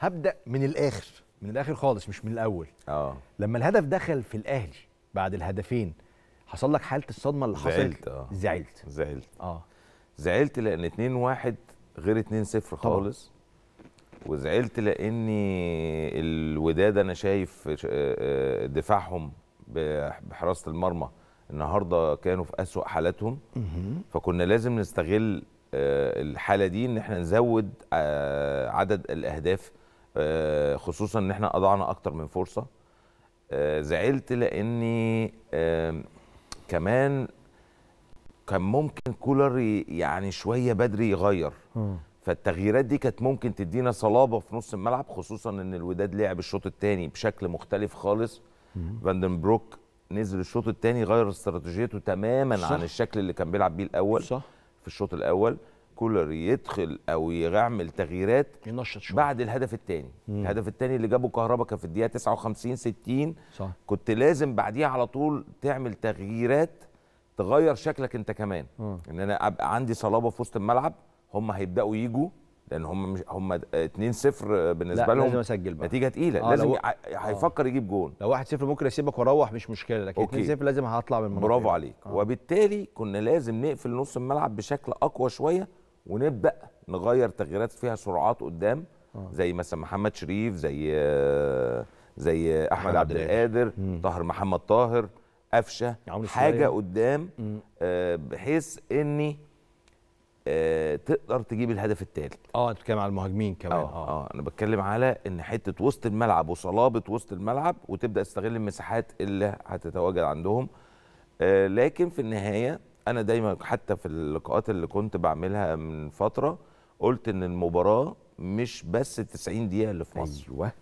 هبدا من الاخر من الاخر خالص مش من الاول اه لما الهدف دخل في الاهلي بعد الهدفين حصل لك حاله الصدمه اللي حصلت زعلت اه زعلت زعلت اه زعلت لان 2-1 غير 2-0 خالص وزعلت لاني الوداد انا شايف آه، آه، دفاعهم بحراسه المرمى النهارده كانوا في اسوأ حالاتهم فكنا لازم نستغل آه، الحاله دي ان احنا نزود عدد الاهداف آه، خصوصا ان احنا اضعنا اكتر من فرصه آه، زعلت لاني كمان كان ممكن كولر يعني شويه بدري يغير فالتغييرات دي كانت ممكن تدينا صلابه في نص الملعب خصوصا ان الوداد لعب الشوط الثاني بشكل مختلف خالص فاندن بروك نزل الشوط الثاني غير استراتيجيته تماما صح. عن الشكل اللي كان بيلعب بيه الاول صح. في الشوط الاول كولر يدخل او يعمل تغييرات ينشط شويه بعد الهدف الثاني الهدف الثاني اللي جابه كهربا كان في الدقيقه 59 60 صح. كنت لازم بعديها على طول تعمل تغييرات تغير شكلك انت كمان م. ان انا ابقى عندي صلابه في وسط الملعب هم هيبداوا يجوا لان هم مش هم 2 0 بالنسبه لا لهم لازم اسجل بقى نتيجه تقيله آه لازم آه. هيفكر آه. يجيب جون لو 1 0 ممكن اسيبك واروح مش مشكله لكن 2 0 لازم هطلع من المنطقه برافو عليك آه. وبالتالي كنا لازم نقفل نص الملعب بشكل اقوى شويه ونبدا نغير تغييرات فيها سرعات قدام آه. زي مثلا محمد شريف زي زي احمد عبد القادر طاهر محمد طاهر قفشه حاجه قدام آه، بحيث اني آه، تقدر تجيب الهدف التالي اه انت بتتكلم على المهاجمين كمان اه اه انا بتكلم على ان حته وسط الملعب وصلابه وسط الملعب وتبدا تستغل المساحات اللي هتتواجد عندهم لكن في النهايه انا دايما حتى في اللقاءات اللي كنت بعملها من فتره قلت ان المباراه مش بس 90 دقيقه اللي في مصر ايوه